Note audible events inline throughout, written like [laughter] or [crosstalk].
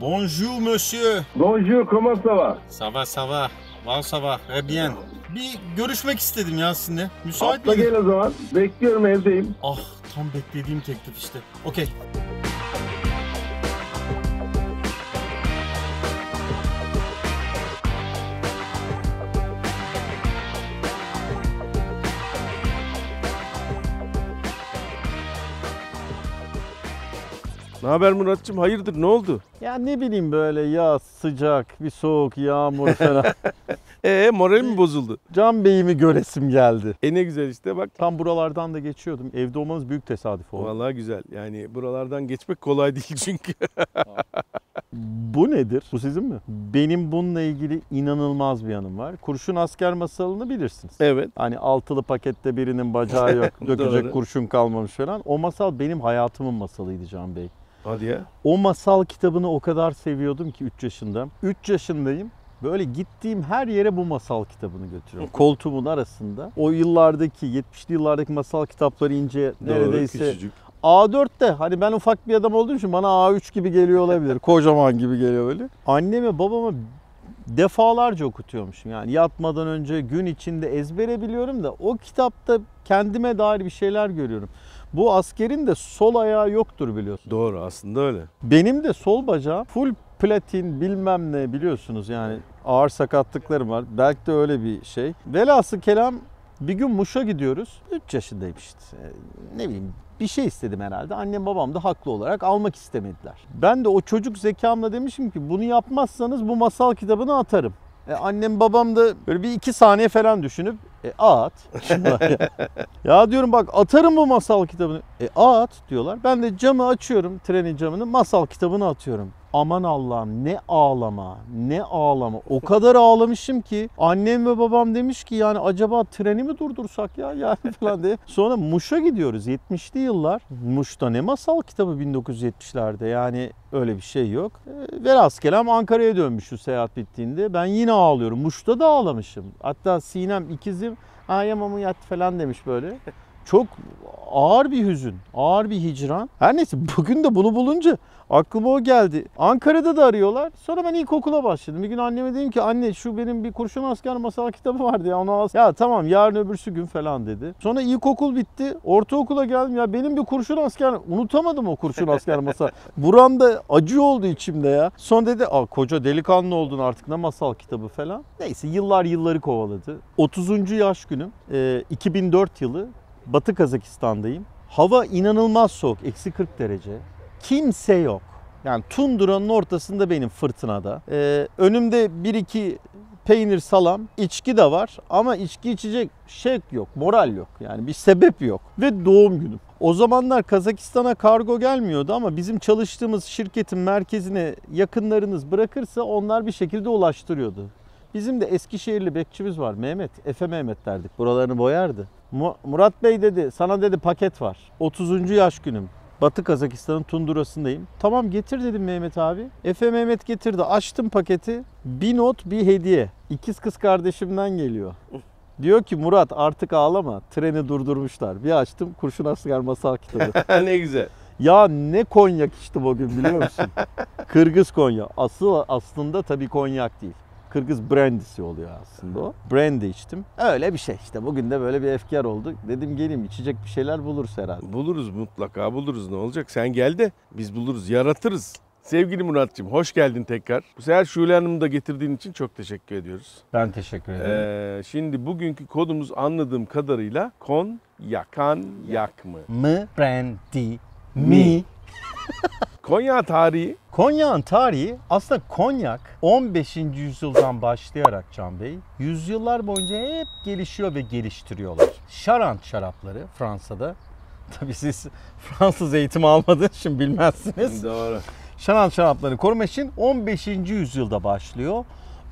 Bonjour monsieur. Bonjour, comment ça va? Ça va, ça va. Val ça va. Eh bien. Bir görüşmek istedim ya sizinle. Müsait Atla miydin? gel o zaman. Bekliyorum evdeyim. Ah tam beklediğim teklif işte. Okey. Ne haber Muratçım? Hayırdır? Ne oldu? Ya ne bileyim böyle ya sıcak, bir soğuk, yağmur falan. [laughs] Ee moral mi bozuldu? Can Bey'imi göresim geldi. E ne güzel işte bak. Tam buralardan da geçiyordum. Evde olmanız büyük tesadüf oldu. Vallahi güzel. Yani buralardan geçmek kolay [laughs] değil çünkü. [laughs] Bu nedir? Bu sizin mi? Benim bununla ilgili inanılmaz bir anım var. Kurşun asker masalını bilirsiniz. Evet. Hani altılı pakette birinin bacağı yok, dökecek Doğru. kurşun kalmamış falan. O masal benim hayatımın masalıydı Can Bey. Hadi ya. O masal kitabını o kadar seviyordum ki 3 yaşında. 3 yaşındayım. Böyle gittiğim her yere bu masal kitabını götürüyorum. [laughs] Koltuğumun arasında. O yıllardaki 70'li yıllardaki masal kitapları ince Doğru, neredeyse küçücük. A4'te hani ben ufak bir adam olduğum için bana A3 gibi geliyor olabilir. [laughs] Kocaman gibi geliyor böyle. Anneme babama defalarca okutuyormuşum. Yani yatmadan önce gün içinde ezbere biliyorum da o kitapta kendime dair bir şeyler görüyorum. Bu askerin de sol ayağı yoktur biliyorsun. Doğru aslında öyle. Benim de sol bacağım full platin bilmem ne biliyorsunuz yani ağır sakatlıklarım var. Belki de öyle bir şey. Velhasıl kelam bir gün Muş'a gidiyoruz. 3 yaşındayım işte. Ne bileyim bir şey istedim herhalde. Annem babam da haklı olarak almak istemediler. Ben de o çocuk zekamla demişim ki bunu yapmazsanız bu masal kitabını atarım. E, annem babam da böyle bir iki saniye falan düşünüp e at. [laughs] ya diyorum bak atarım bu masal kitabını. E at diyorlar. Ben de camı açıyorum trenin camını masal kitabını atıyorum. Aman Allah'ım ne ağlama ne ağlama. O kadar ağlamışım ki annem ve babam demiş ki yani acaba treni mi durdursak ya yani [laughs] falan diye. Sonra Muş'a gidiyoruz 70'li yıllar. Muş'ta ne masal kitabı 1970'lerde yani öyle bir şey yok. E, velhas Ankara'ya dönmüş şu seyahat bittiğinde. Ben yine ağlıyorum. Muş'ta da ağlamışım. Hatta Sinem ikizim Aa ya yat falan demiş böyle. [laughs] çok ağır bir hüzün, ağır bir hicran. Her neyse bugün de bunu bulunca aklıma o geldi. Ankara'da da arıyorlar. Sonra ben ilkokula başladım. Bir gün anneme dedim ki anne şu benim bir kurşun asker masal kitabı vardı ya onu al. Ya tamam yarın öbürsü gün falan dedi. Sonra ilkokul bitti. Ortaokula geldim ya benim bir kurşun asker unutamadım o kurşun asker masal. [laughs] Buramda acı oldu içimde ya. Son dedi Aa, koca delikanlı oldun artık ne masal kitabı falan. Neyse yıllar yılları kovaladı. 30. yaş günüm. E, ee, 2004 yılı Batı Kazakistan'dayım. Hava inanılmaz soğuk. Eksi 40 derece. Kimse yok. Yani tunduranın ortasında benim fırtınada. Ee, önümde bir iki peynir, salam, içki de var ama içki içecek şey yok, moral yok. Yani bir sebep yok ve doğum günüm. O zamanlar Kazakistan'a kargo gelmiyordu ama bizim çalıştığımız şirketin merkezine yakınlarınız bırakırsa onlar bir şekilde ulaştırıyordu. Bizim de Eskişehirli bekçimiz var Mehmet. Efe Mehmet derdik. Buralarını boyardı. Murat Bey dedi sana dedi paket var. 30. yaş günüm. Batı Kazakistan'ın Tundurası'ndayım. Tamam getir dedim Mehmet abi. Efe Mehmet getirdi. Açtım paketi. Bir not bir hediye. İkiz kız kardeşimden geliyor. Diyor ki Murat artık ağlama. Treni durdurmuşlar. Bir açtım Kurşun asker Masal kitabı. [laughs] ne güzel. Ya ne konyak içtim o gün biliyor musun? [laughs] Kırgız Konya. Asıl aslında tabii konyak değil. Kırgız brandisi oluyor aslında o. brandi içtim. Öyle bir şey işte. Bugün de böyle bir efkar oldu. Dedim geleyim içecek bir şeyler buluruz herhalde. Buluruz mutlaka buluruz ne olacak. Sen gel de biz buluruz yaratırız. Sevgili Murat'cığım hoş geldin tekrar. Bu sefer Şule Hanım'ı da getirdiğin için çok teşekkür ediyoruz. Ben teşekkür ederim. Ee, şimdi bugünkü kodumuz anladığım kadarıyla kon yakan yak mı? Mı brandi mi? mi. [laughs] Konya tarihi? Konya'nın tarihi aslında Konyak 15. yüzyıldan başlayarak Can Bey yüzyıllar boyunca hep gelişiyor ve geliştiriyorlar. Şarant şarapları Fransa'da. [laughs] Tabi siz Fransız eğitimi almadığınız için bilmezsiniz. [laughs] Doğru. Şarant şarapları koruma için 15. yüzyılda başlıyor.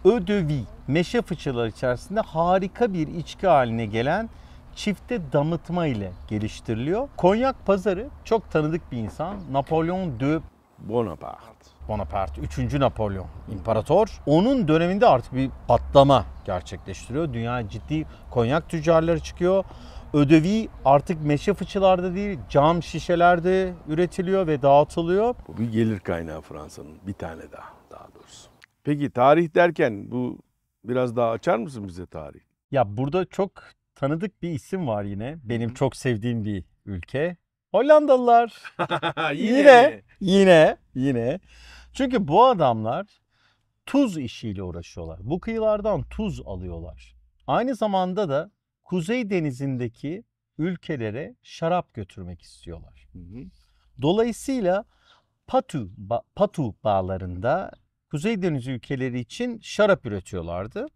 Ödövi meşe fıçıları içerisinde harika bir içki haline gelen çifte damıtma ile geliştiriliyor. Konyak pazarı çok tanıdık bir insan. Napolyon de Bonaparte. Bonaparte 3. Napolyon imparator. Onun döneminde artık bir patlama gerçekleştiriyor. Dünya ciddi konyak tüccarları çıkıyor. Ödevi artık meşe fıçılarda değil cam şişelerde üretiliyor ve dağıtılıyor. Bu bir gelir kaynağı Fransa'nın bir tane daha daha doğrusu. Peki tarih derken bu biraz daha açar mısın bize tarih? Ya burada çok tanıdık bir isim var yine. Benim çok sevdiğim bir ülke. Hollandalılar. [laughs] yine. yine. Yine. Yine. Çünkü bu adamlar tuz işiyle uğraşıyorlar. Bu kıyılardan tuz alıyorlar. Aynı zamanda da Kuzey Denizi'ndeki ülkelere şarap götürmek istiyorlar. Dolayısıyla Patu, Patu bağlarında Kuzey Denizi ülkeleri için şarap üretiyorlardı.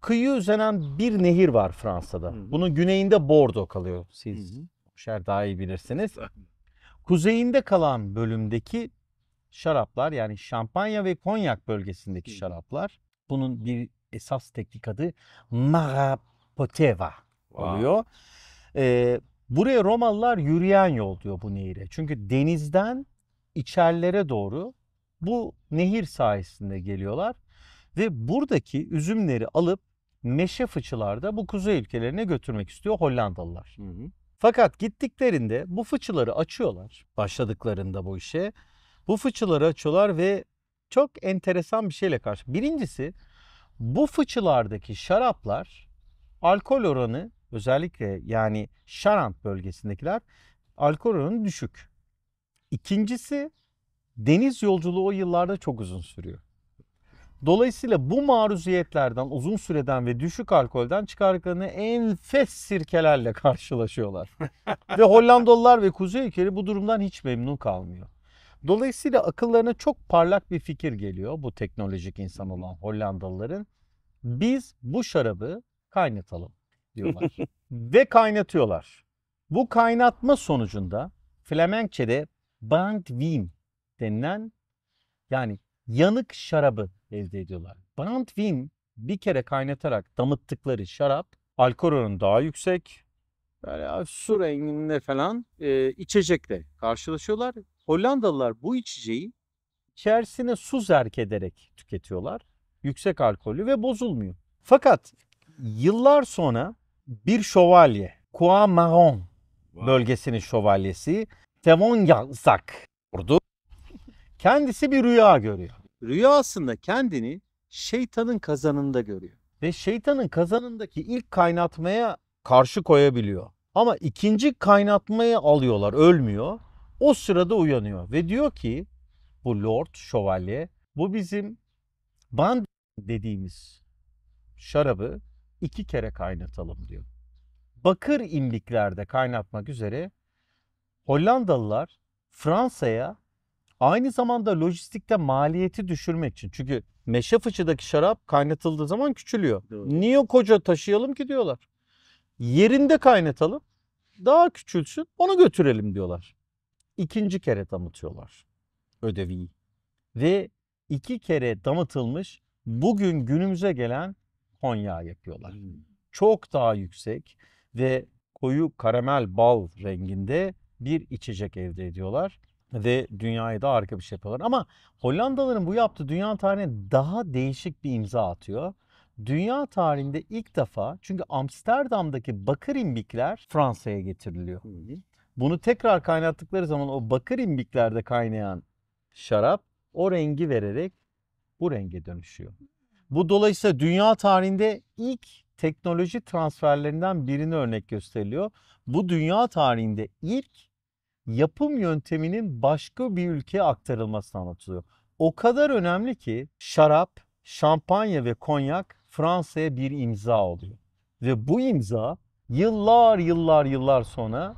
Kıyı üzenen bir nehir var Fransa'da. Hı-hı. Bunun güneyinde Bordeaux kalıyor. Siz hı şer daha iyi bilirsiniz. Kuzeyinde kalan bölümdeki şaraplar yani Şampanya ve Konyak bölgesindeki Hı-hı. şaraplar. Bunun bir esas teknik adı Marapoteva oluyor. Ee, buraya Romalılar yürüyen yol diyor bu nehire. Çünkü denizden içerlere doğru bu nehir sayesinde geliyorlar ve buradaki üzümleri alıp meşe da bu kuzey ülkelerine götürmek istiyor Hollandalılar. Hı hı. Fakat gittiklerinde bu fıçıları açıyorlar başladıklarında bu işe. Bu fıçıları açıyorlar ve çok enteresan bir şeyle karşı. Birincisi bu fıçılardaki şaraplar alkol oranı özellikle yani Şarant bölgesindekiler alkol oranı düşük. İkincisi deniz yolculuğu o yıllarda çok uzun sürüyor. Dolayısıyla bu maruziyetlerden uzun süreden ve düşük alkolden çıkardıklarını enfes sirkelerle [laughs] karşılaşıyorlar. ve Hollandalılar ve Kuzey ülkeleri bu durumdan hiç memnun kalmıyor. Dolayısıyla akıllarına çok parlak bir fikir geliyor bu teknolojik insan olan Hollandalıların. Biz bu şarabı kaynatalım diyorlar. [laughs] ve kaynatıyorlar. Bu kaynatma sonucunda Flemenkçe'de Brandwein denilen yani yanık şarabı elde ediyorlar. Brandwein bir kere kaynatarak damıttıkları şarap alkol oranı daha yüksek. Böyle su renginde falan e, içecekle karşılaşıyorlar. Hollandalılar bu içeceği içerisine su zerk ederek tüketiyorlar. Yüksek alkollü ve bozulmuyor. Fakat yıllar sonra bir şövalye, Kua Maron bölgesinin şövalyesi Tevon Yazak vurdu. Kendisi bir rüya görüyor rüyasında kendini şeytanın kazanında görüyor. Ve şeytanın kazanındaki ilk kaynatmaya karşı koyabiliyor. Ama ikinci kaynatmayı alıyorlar ölmüyor. O sırada uyanıyor ve diyor ki bu Lord Şövalye bu bizim band dediğimiz şarabı iki kere kaynatalım diyor. Bakır imliklerde kaynatmak üzere Hollandalılar Fransa'ya Aynı zamanda lojistikte maliyeti düşürmek için. Çünkü meşe fıçıdaki şarap kaynatıldığı zaman küçülüyor. Doğru. Niye koca taşıyalım ki diyorlar. Yerinde kaynatalım. Daha küçülsün onu götürelim diyorlar. İkinci kere damıtıyorlar ödevi. Ve iki kere damıtılmış bugün günümüze gelen Konya yapıyorlar. Hmm. Çok daha yüksek ve koyu karamel bal renginde bir içecek elde ediyorlar ve dünyayı da harika bir şey yapıyorlar. Ama Hollandalıların bu yaptığı dünya tarihine daha değişik bir imza atıyor. Dünya tarihinde ilk defa çünkü Amsterdam'daki bakır imbikler Fransa'ya getiriliyor. Bunu tekrar kaynattıkları zaman o bakır imbiklerde kaynayan şarap o rengi vererek bu renge dönüşüyor. Bu dolayısıyla dünya tarihinde ilk teknoloji transferlerinden birini örnek gösteriliyor. Bu dünya tarihinde ilk yapım yönteminin başka bir ülkeye aktarılması anlatılıyor. O kadar önemli ki şarap, şampanya ve konyak Fransa'ya bir imza oluyor. Ve bu imza yıllar yıllar yıllar sonra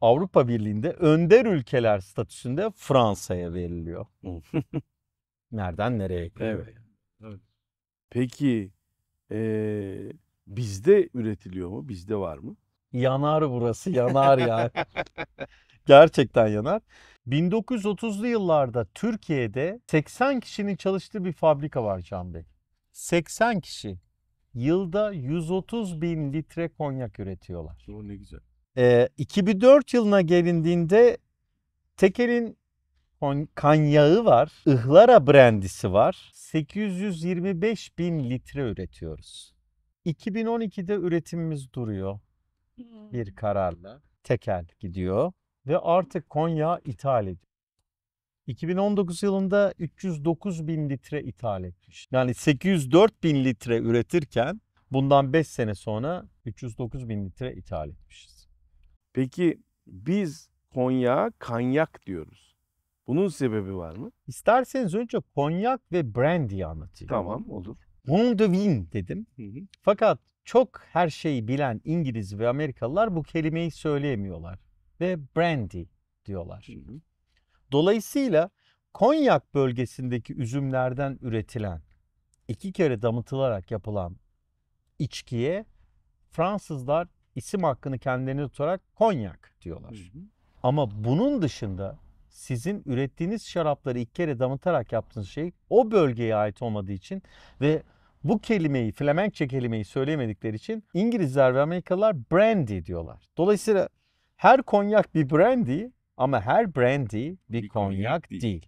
Avrupa Birliği'nde önder ülkeler statüsünde Fransa'ya veriliyor. [laughs] Nereden nereye Evet. evet. Peki ee, bizde üretiliyor mu? Bizde var mı? Yanar burası yanar yani. [laughs] Gerçekten yanar. 1930'lu yıllarda Türkiye'de 80 kişinin çalıştığı bir fabrika var Can Bey. 80 kişi yılda 130 bin litre konyak üretiyorlar. O ne güzel. Ee, 2004 yılına gelindiğinde tekelin kanyağı var, Ihlara brandisi var. 825 bin litre üretiyoruz. 2012'de üretimimiz duruyor bir hmm. kararla. Tekel gidiyor ve artık Konya ithal ediyor. 2019 yılında 309 bin litre ithal etmiş. Yani 804 bin litre üretirken bundan 5 sene sonra 309 bin litre ithal etmişiz. Peki biz Konya kanyak diyoruz. Bunun sebebi var mı? İsterseniz önce konyak ve brandy anlatayım. Tamam olur. Bon de vin dedim. Hı hı. Fakat çok her şeyi bilen İngiliz ve Amerikalılar bu kelimeyi söyleyemiyorlar ve brandy diyorlar. Hı hı. Dolayısıyla Konyak bölgesindeki üzümlerden üretilen iki kere damıtılarak yapılan içkiye Fransızlar isim hakkını kendilerine tutarak konyak diyorlar. Hı hı. Ama bunun dışında sizin ürettiğiniz şarapları iki kere damıtarak yaptığınız şey o bölgeye ait olmadığı için ve bu kelimeyi, Flemenkçe kelimeyi söylemedikleri için İngilizler ve Amerikalılar brandy diyorlar. Dolayısıyla her konyak bir brandy ama her brandy bir, bir konyak, konyak değil. değil.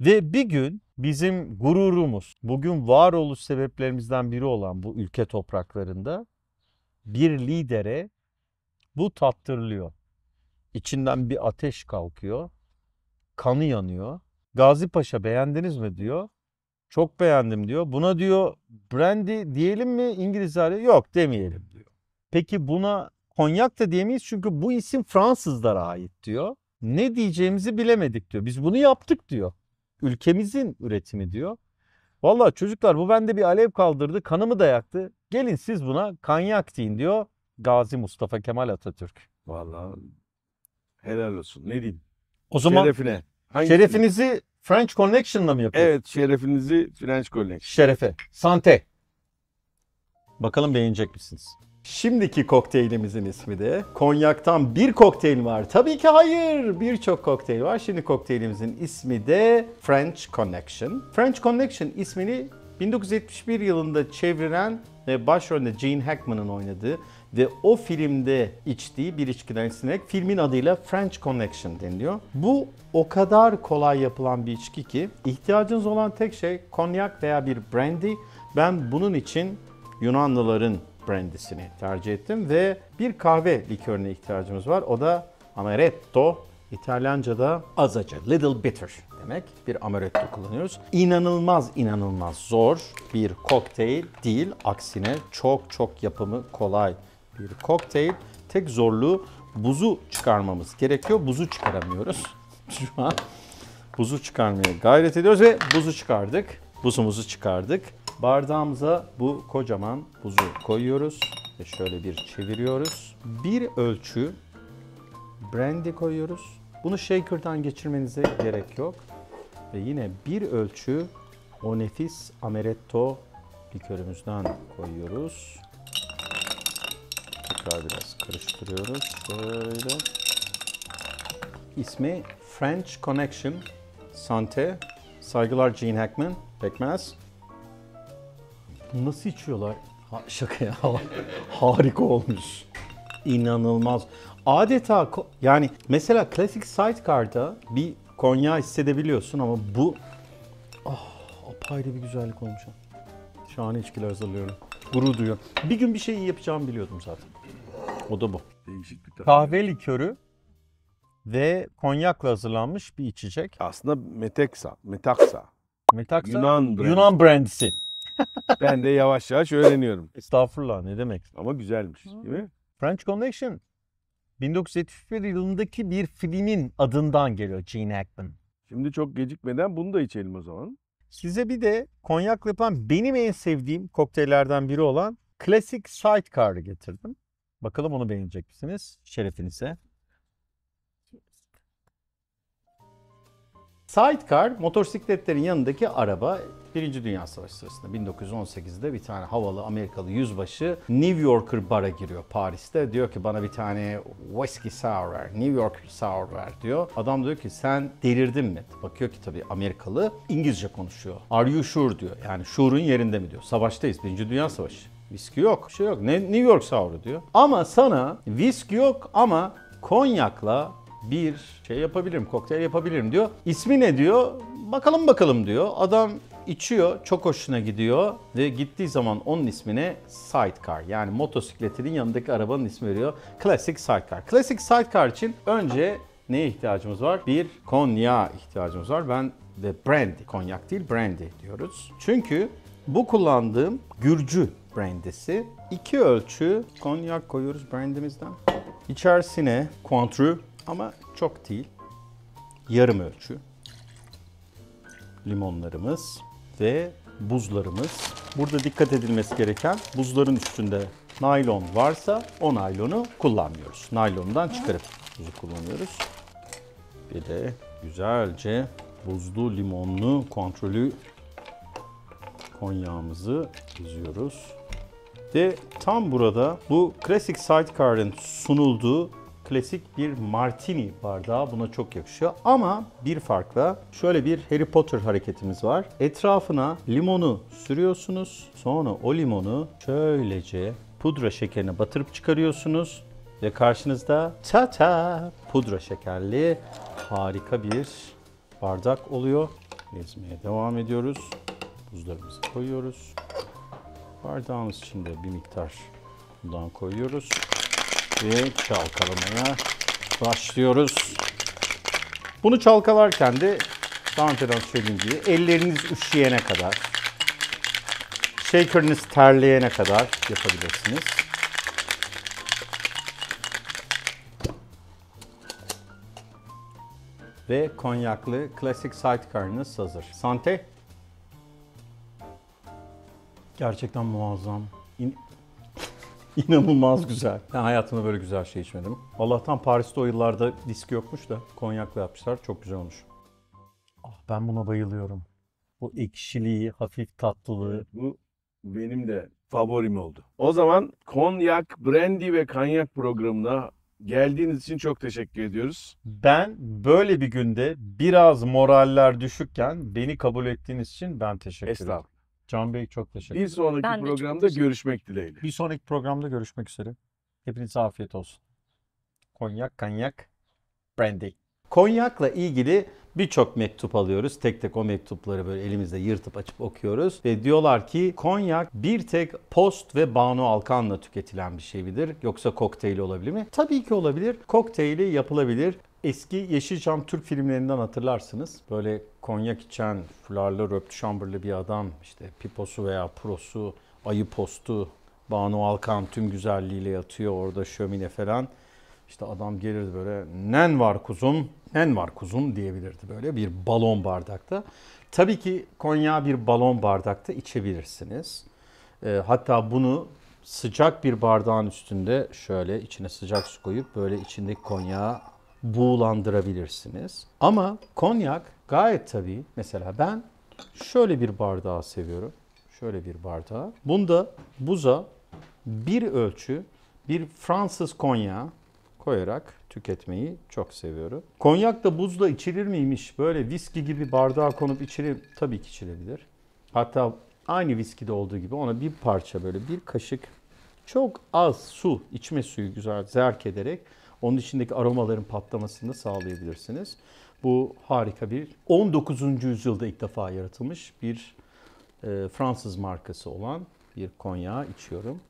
Ve bir gün bizim gururumuz, bugün varoluş sebeplerimizden biri olan bu ülke topraklarında bir lidere bu tattırılıyor. İçinden bir ateş kalkıyor. Kanı yanıyor. Gazi Paşa beğendiniz mi diyor. Çok beğendim diyor. Buna diyor brandy diyelim mi İngilizler? Yok demeyelim diyor. Peki buna konyak da diyemeyiz çünkü bu isim Fransızlara ait diyor. Ne diyeceğimizi bilemedik diyor. Biz bunu yaptık diyor. Ülkemizin üretimi diyor. Valla çocuklar bu bende bir alev kaldırdı, kanımı da yaktı. Gelin siz buna kanyak deyin diyor Gazi Mustafa Kemal Atatürk. Valla helal olsun. Ne diyeyim? O zaman şerefine. Hangi şerefinizi French Connection'la mı yapıyorsunuz? Evet, şerefinizi French Connection. Şerefe. Sante. Bakalım beğenecek misiniz? Şimdiki kokteylimizin ismi de konyaktan bir kokteyl var. Tabii ki hayır birçok kokteyl var. Şimdi kokteylimizin ismi de French Connection. French Connection ismini 1971 yılında çeviren ve başrolde Gene Hackman'ın oynadığı ve o filmde içtiği bir içkiden esinlenerek filmin adıyla French Connection deniliyor. Bu o kadar kolay yapılan bir içki ki ihtiyacınız olan tek şey konyak veya bir brandy. Ben bunun için Yunanlıların brandisini tercih ettim ve bir kahve likörüne ihtiyacımız var. O da amaretto. İtalyanca'da azaca, little bitter demek. Bir amaretto kullanıyoruz. İnanılmaz inanılmaz zor bir kokteyl değil. Aksine çok çok yapımı kolay bir kokteyl. Tek zorluğu buzu çıkarmamız gerekiyor. Buzu çıkaramıyoruz [laughs] şu an. Buzu çıkarmaya gayret ediyoruz ve buzu çıkardık. Buzumuzu çıkardık. Bardağımıza bu kocaman buzu koyuyoruz ve şöyle bir çeviriyoruz. Bir ölçü brandy koyuyoruz. Bunu shaker'dan geçirmenize gerek yok. Ve yine bir ölçü o nefis amaretto likörümüzden koyuyoruz. Tekrar biraz karıştırıyoruz. Şöyle. İsmi French Connection. Sante. Saygılar Gene Hackman. Pekmez. Nasıl içiyorlar? Ha, şaka ya. [laughs] Harika olmuş. İnanılmaz. Adeta yani mesela klasik sidecar'da bir Konya hissedebiliyorsun ama bu ah apayrı bir güzellik olmuş. Şahane içkiler hazırlıyorum. Gurur duyuyorum. Bir gün bir şey iyi yapacağımı biliyordum zaten. O da bu. Değişik bir tarz. Kahve likörü ve konyakla hazırlanmış bir içecek. Aslında meteksa, metaksa. Metaksa Yunan, brand. Yunan brandisi ben de yavaş yavaş öğreniyorum. Estağfurullah ne demek. Ama güzelmiş değil mi? French Connection 1971 yılındaki bir filmin adından geliyor Gene Hackman. Şimdi çok gecikmeden bunu da içelim o zaman. Size bir de konyak yapan benim en sevdiğim kokteyllerden biri olan Classic Sidecar'ı getirdim. Bakalım onu beğenecek misiniz? Şerefinize. Sidecar motosikletlerin yanındaki araba Birinci Dünya Savaşı sırasında 1918'de bir tane havalı Amerikalı yüzbaşı New Yorker bara giriyor Paris'te. Diyor ki bana bir tane whiskey sour ver, New Yorker sour ver diyor. Adam diyor ki sen delirdin mi? Bakıyor ki tabii Amerikalı İngilizce konuşuyor. Are you sure diyor. Yani şuurun yerinde mi diyor. Savaştayız. Birinci Dünya Savaşı. Viski yok, bir şey yok. Ne, New York sour diyor. Ama sana viski yok ama konyakla bir şey yapabilirim, kokteyl yapabilirim diyor. İsmi ne diyor? Bakalım bakalım diyor. Adam içiyor, çok hoşuna gidiyor ve gittiği zaman onun ismine sidecar yani motosikletinin yanındaki arabanın ismi veriyor. Classic sidecar. Classic sidecar için önce neye ihtiyacımız var? Bir konya ihtiyacımız var. Ben de brandy, konyak değil brandy diyoruz. Çünkü bu kullandığım Gürcü brandisi. iki ölçü konyak koyuyoruz brandimizden. İçerisine Cointreau ama çok değil. Yarım ölçü limonlarımız ve buzlarımız. Burada dikkat edilmesi gereken buzların üstünde naylon varsa o naylonu kullanmıyoruz. Naylondan çıkarıp buzu kullanıyoruz. Bir de güzelce buzlu limonlu kontrolü konyağımızı diziyoruz. Ve tam burada bu Classic Sidecar'ın sunulduğu klasik bir martini bardağı buna çok yakışıyor. Ama bir farkla şöyle bir Harry Potter hareketimiz var. Etrafına limonu sürüyorsunuz. Sonra o limonu şöylece pudra şekerine batırıp çıkarıyorsunuz. Ve karşınızda ta ta pudra şekerli harika bir bardak oluyor. Ezmeye devam ediyoruz. Buzlarımızı koyuyoruz. Bardağımız içinde bir miktar bundan koyuyoruz ve çalkalamaya başlıyoruz. Bunu çalkalarken de daha önceden söylediğim gibi elleriniz üşüyene kadar, shakeriniz terleyene kadar yapabilirsiniz. Ve konyaklı klasik sidecar'ınız hazır. Sante. Gerçekten muazzam. [laughs] İnanılmaz güzel. Ben hayatımda böyle güzel şey içmedim. Allah'tan Paris'te o yıllarda disk yokmuş da konyakla yapmışlar. Çok güzel olmuş. Ah, ben buna bayılıyorum. Bu ekşiliği, hafif tatlılığı. Bu benim de favorim oldu. O zaman konyak, brandy ve kanyak programına geldiğiniz için çok teşekkür ediyoruz. Ben böyle bir günde biraz moraller düşükken beni kabul ettiğiniz için ben teşekkür ederim. Estağfurullah. Can Bey çok teşekkür ederim. Bir sonraki ben programda görüşmek dileğiyle. Bir sonraki programda görüşmek üzere. Hepinize afiyet olsun. Konyak, kanyak, brandy. Konyak'la ilgili birçok mektup alıyoruz. Tek tek o mektupları böyle elimizde yırtıp açıp okuyoruz. Ve diyorlar ki Konyak bir tek Post ve Banu Alkan'la tüketilen bir şey midir? Yoksa kokteyli olabilir mi? Tabii ki olabilir. Kokteyli yapılabilir. Eski Yeşilçam Türk filmlerinden hatırlarsınız. Böyle konyak içen, fularlı, röptü şambırlı bir adam. işte piposu veya prosu, ayı postu, Banu Alkan tüm güzelliğiyle yatıyor orada şömine falan. İşte adam gelirdi böyle nen var kuzum, nen var kuzum diyebilirdi böyle bir balon bardakta. Tabii ki Konya bir balon bardakta içebilirsiniz. E, hatta bunu sıcak bir bardağın üstünde şöyle içine sıcak su koyup böyle içindeki konyağı buğulandırabilirsiniz. Ama konyak gayet tabii. Mesela ben şöyle bir bardağı seviyorum. Şöyle bir bardağı. Bunda buza bir ölçü bir Fransız konyağı koyarak tüketmeyi çok seviyorum. Konyak da buzla içilir miymiş? Böyle viski gibi bardağa konup içilir. Tabii ki içilebilir. Hatta aynı viskide olduğu gibi ona bir parça böyle bir kaşık çok az su, içme suyu güzel zerk ederek onun içindeki aromaların patlamasını da sağlayabilirsiniz. Bu harika bir 19. yüzyılda ilk defa yaratılmış bir e, Fransız markası olan bir konya içiyorum.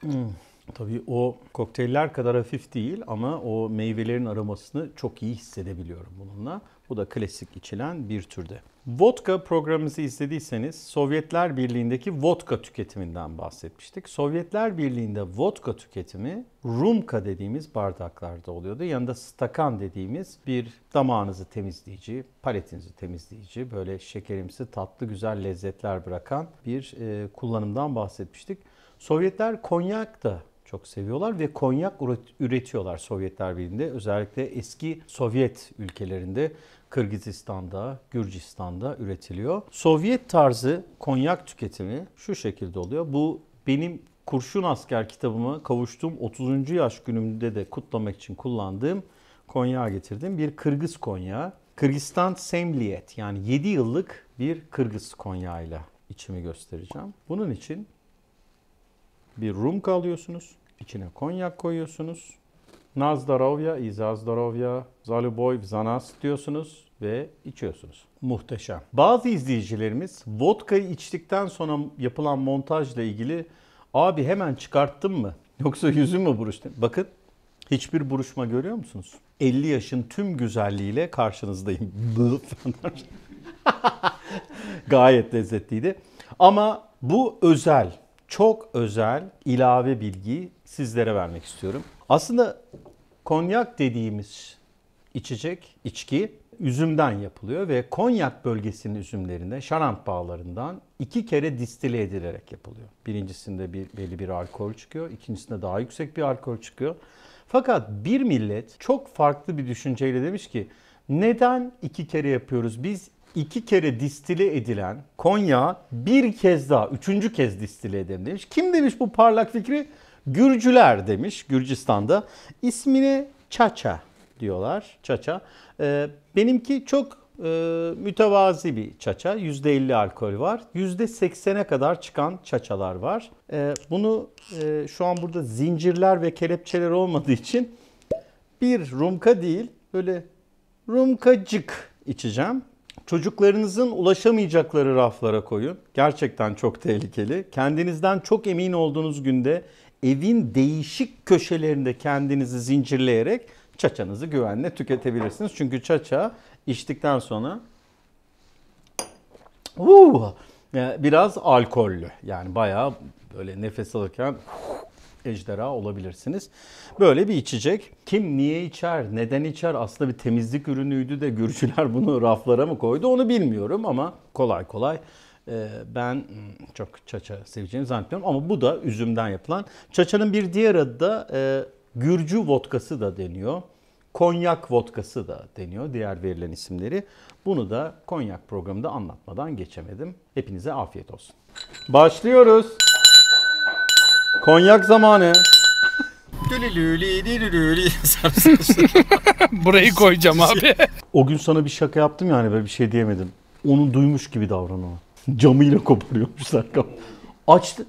Hmm. Tabii o kokteyller kadar hafif değil ama o meyvelerin aromasını çok iyi hissedebiliyorum bununla. Bu da klasik içilen bir türde. Vodka programımızı izlediyseniz Sovyetler Birliği'ndeki vodka tüketiminden bahsetmiştik. Sovyetler Birliği'nde vodka tüketimi rumka dediğimiz bardaklarda oluyordu. Yanında stakan dediğimiz bir damağınızı temizleyici, paletinizi temizleyici, böyle şekerimsi tatlı güzel lezzetler bırakan bir e, kullanımdan bahsetmiştik. Sovyetler konyak da çok seviyorlar ve konyak üretiyorlar Sovyetler Birliği'nde. Özellikle eski Sovyet ülkelerinde Kırgızistan'da, Gürcistan'da üretiliyor. Sovyet tarzı konyak tüketimi şu şekilde oluyor. Bu benim Kurşun Asker kitabımı kavuştuğum 30. yaş günümde de kutlamak için kullandığım konyağı getirdim. Bir Kırgız konyağı. Kırgızistan Semliyet yani 7 yıllık bir Kırgız konyağıyla içimi göstereceğim. Bunun için bir Rum alıyorsunuz. İçine konyak koyuyorsunuz. Nazdarovya, izazdarovya, zaluboy, zanas diyorsunuz ve içiyorsunuz. Muhteşem. Bazı izleyicilerimiz vodkayı içtikten sonra yapılan montajla ilgili abi hemen çıkarttım mı yoksa yüzüm mü buruştu? Bakın hiçbir buruşma görüyor musunuz? 50 yaşın tüm güzelliğiyle karşınızdayım. [laughs] Gayet lezzetliydi. Ama bu özel, çok özel ilave bilgi sizlere vermek istiyorum. Aslında konyak dediğimiz içecek, içki üzümden yapılıyor ve konyak bölgesinin üzümlerinde şarant bağlarından iki kere distile edilerek yapılıyor. Birincisinde bir, belli bir alkol çıkıyor, ikincisinde daha yüksek bir alkol çıkıyor. Fakat bir millet çok farklı bir düşünceyle demiş ki neden iki kere yapıyoruz? Biz iki kere distile edilen Konya bir kez daha, üçüncü kez distile edelim demiş. Kim demiş bu parlak fikri? Gürcüler demiş Gürcistan'da. İsmini Çaça diyorlar. Çaça. Ee, benimki çok e, mütevazi bir çaça. %50 alkol var. %80'e kadar çıkan çaçalar var. E, bunu e, şu an burada zincirler ve kelepçeler olmadığı için bir rumka değil böyle rumkacık içeceğim. Çocuklarınızın ulaşamayacakları raflara koyun. Gerçekten çok tehlikeli. Kendinizden çok emin olduğunuz günde evin değişik köşelerinde kendinizi zincirleyerek çaçanızı güvenle tüketebilirsiniz. Çünkü çaça içtikten sonra uh, biraz alkollü. Yani bayağı böyle nefes alırken ejderha olabilirsiniz. Böyle bir içecek. Kim niye içer, neden içer? Aslında bir temizlik ürünüydü de görücüler bunu [laughs] raflara mı koydu onu bilmiyorum ama kolay kolay ee, ben hmm, çok çaça seveceğini zannetmiyorum ama bu da üzümden yapılan. Çaçanın bir diğer adı da e, Gürcü vodkası da deniyor. Konyak vodkası da deniyor diğer verilen isimleri. Bunu da konyak programında anlatmadan geçemedim. Hepinize afiyet olsun. Başlıyoruz. Konyak zamanı. [laughs] Burayı koyacağım abi. o gün sana bir şaka yaptım yani böyle bir şey diyemedim. Onu duymuş gibi davran ona. Camıyla koparıyormuşlar kapı. Açtı.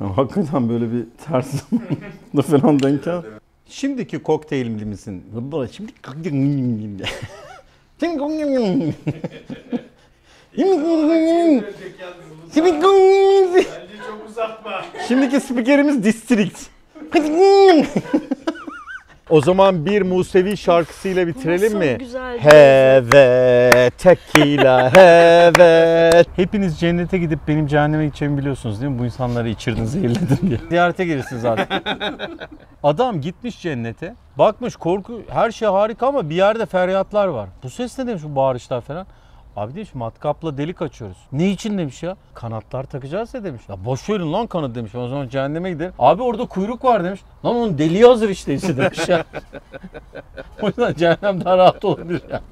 Ya, hakikaten böyle bir ters da falan denk geldi. Şimdiki kokteylimizin şimdi Şimdiki spikerimiz District. O zaman bir Musevi şarkısıyla bitirelim Nasıl mi? heve tekila heve. [laughs] Hepiniz cennete gidip benim cehenneme gideceğimi biliyorsunuz değil mi? Bu insanları içirdin zehirledin diye. Ziyarete gelirsiniz zaten. Adam gitmiş cennete. Bakmış korku her şey harika ama bir yerde feryatlar var. Bu ses ne demiş bu bağırışlar falan. Abi demiş matkapla delik açıyoruz. Ne için demiş ya? Kanatlar takacağız ya demiş. Ya boş verin lan kanat demiş. O zaman cehenneme gidelim. Abi orada kuyruk var demiş. Lan onun deliği hazır işte işte demiş ya. [laughs] o yüzden cehennem daha rahat olabilir ya.